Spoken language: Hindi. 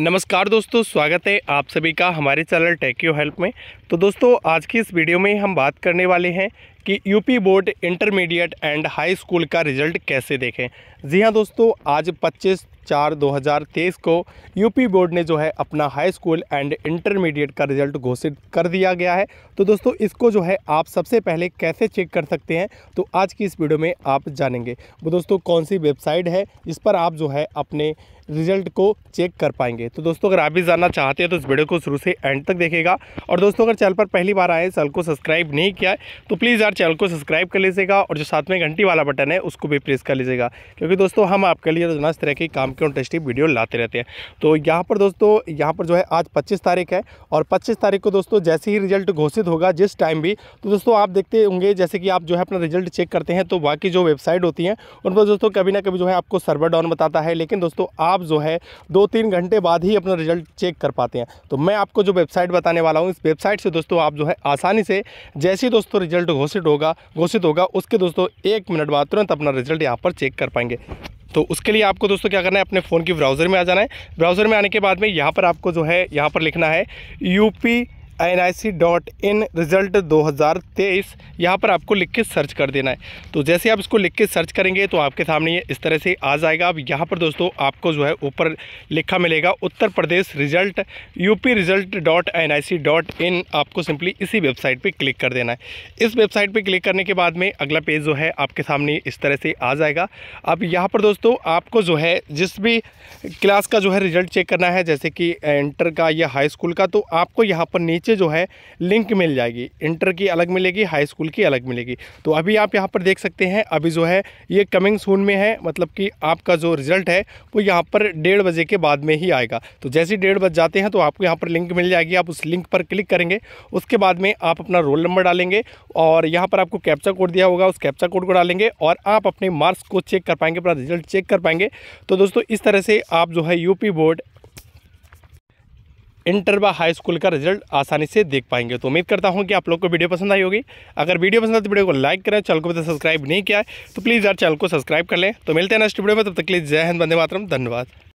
नमस्कार दोस्तों स्वागत है आप सभी का हमारे चैनल टेक्यो हेल्प में तो दोस्तों आज की इस वीडियो में हम बात करने वाले हैं कि UP board intermediate and high school का रिजल्ट कैसे देखें जी हां दोस्तों आज 25 चार 2023 को यूपी बोर्ड ने जो है अपना हाई स्कूल एंड इंटरमीडिएट का रिजल्ट घोषित कर दिया गया है तो दोस्तों इसको जो है आप सबसे पहले कैसे चेक कर सकते हैं तो आज की इस वीडियो में आप जानेंगे वो दोस्तों कौन सी वेबसाइट है इस पर आप जो है अपने रिजल्ट को चेक कर पाएंगे तो दोस्तों अगर आप भी जानना चाहते हैं तो इस वीडियो को शुरू से एंड तक देखेगा और दोस्तों अगर चैनल पर पहली बार आए चैनल को सब्सक्राइब नहीं किया है तो प्लीज़ यार चैनल को सब्सक्राइब कर लीजिएगा और जो साथ में घंटी वाला बटन है उसको भी प्रेस कर लीजिएगा क्योंकि दोस्तों हम आपके लिए रोजाना इस तरह के काम के इंटरेस्टिंग वीडियो लाते रहते हैं तो यहाँ पर दोस्तों यहाँ पर जो है आज पच्चीस तारीख है और पच्चीस तारीख को दोस्तों जैसे ही रिजल्ट घोषित होगा जिस टाइम भी तो दोस्तों आप देखते होंगे जैसे कि आप जो है अपना रिजल्ट चेक करते हैं तो बाकी जो वेबसाइट होती हैं उन पर दोस्तों कभी ना कभी जो है आपको सर्वर डाउन बताता है लेकिन दोस्तों आप आप जो है दो तीन घंटे बाद ही अपना रिजल्ट चेक कर पाते हैं तो मैं आपको जो वेबसाइट बताने वाला हूँ इस वेबसाइट से दोस्तों आप जो है आसानी से जैसे ही दोस्तों रिजल्ट घोषित होगा घोषित होगा उसके दोस्तों एक मिनट बाद तुरंत अपना रिजल्ट यहाँ पर चेक कर पाएंगे तो उसके लिए आपको दोस्तों क्या करना है अपने फ़ोन की ब्राउज़र में आ जाना है ब्राउज़र में आने के बाद में यहाँ पर आपको जो है यहाँ पर लिखना है UP N I C dot in result दो हज़ार तेईस यहाँ पर आपको लिख के सर्च कर देना है तो जैसे आप इसको लिख के सर्च करेंगे तो आपके सामने ये इस तरह से आ जाएगा अब यहाँ पर दोस्तों आपको जो है ऊपर लिखा मिलेगा Uttar Pradesh result UP result dot N I C dot in आपको सिंपली इसी वेबसाइट पर क्लिक कर देना है इस वेबसाइट पर क्लिक करने के बाद में अगला पेज जो है आपके सामने इस तरह से आ जाएगा अब यहाँ पर दोस्तों आपको जो है जिस भी क्लास का जो है रिज़ल्ट चेक करना है जैसे कि इंटर का या हाई स्कूल का तो आपको यहाँ पर नीचे नीचे जो है लिंक मिल जाएगी इंटर की अलग मिलेगी हाई स्कूल की अलग मिलेगी तो अभी आप यहाँ पर देख सकते हैं अभी जो है ये कमिंग सून में है मतलब कि आपका जो रिज़ल्ट है वो यहाँ पर डेढ़ बजे के बाद में ही आएगा तो जैसे डेढ़ बज जाते हैं तो आपको यहाँ पर लिंक मिल जाएगी आप उस लिंक पर क्लिक करेंगे उसके बाद में आप अपना रोल नंबर डालेंगे और यहाँ पर आपको कैप्चा कोड दिया होगा उस कैप्चा कोड को डालेंगे और आप अपने मार्क्स को चेक कर पाएंगे अपना रिजल्ट चेक कर पाएंगे तो दोस्तों इस तरह से आप जो है यूपी बोर्ड इंटर व हाई स्कूल का रिजल्ट आसानी से देख पाएंगे तो उम्मीद करता हूँ कि आप लोग को वीडियो पसंद आई होगी अगर वीडियो पसंद आए तो वीडियो को लाइक करें चैनल को सब्सक्राइब नहीं किया है तो प्लीज़ यार चैनल को सब्सक्राइब कर लें तो मिलते हैं नेक्स्ट वीडियो में तब तक के लिए जय हिंद बंदे मातरम धन्यवाद